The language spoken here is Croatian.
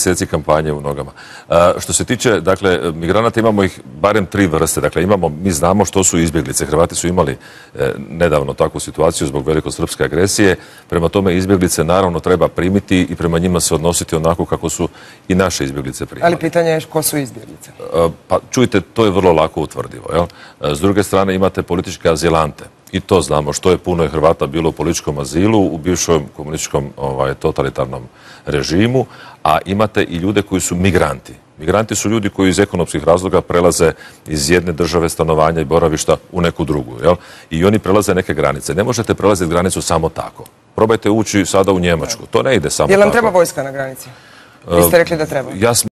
mjeseci kampanje u nogama. E, što se tiče, dakle, migranata imamo ih barem tri vrste. Dakle, imamo, mi znamo što su izbjeglice. Hrvati su imali e, nedavno takvu situaciju zbog velikosrpske agresije. Prema tome, izbjeglice naravno treba primiti i prema njima se odnositi onako kako su i naše izbjeglice primali. Ali pitanje je ko su izbjeglice? E, pa, čujte, to je vrlo lako utvrdivo. S druge strane, imate političke azilante i to znamo što je puno Hrvata bilo u političkom azilu u bivšom komunističkom ovaj, totalitarnom režimu, a imate i ljude koji su migranti. Migranti su ljudi koji iz ekonomskih razloga prelaze iz jedne države stanovanja i boravišta u neku drugu. Jel? I oni prelaze neke granice. Ne možete prelaziti granicu samo tako. Probajte ući sada u Njemačku. To ne ide samo tako. Je li treba vojska na granici? Vi ste e, rekli da treba. Ja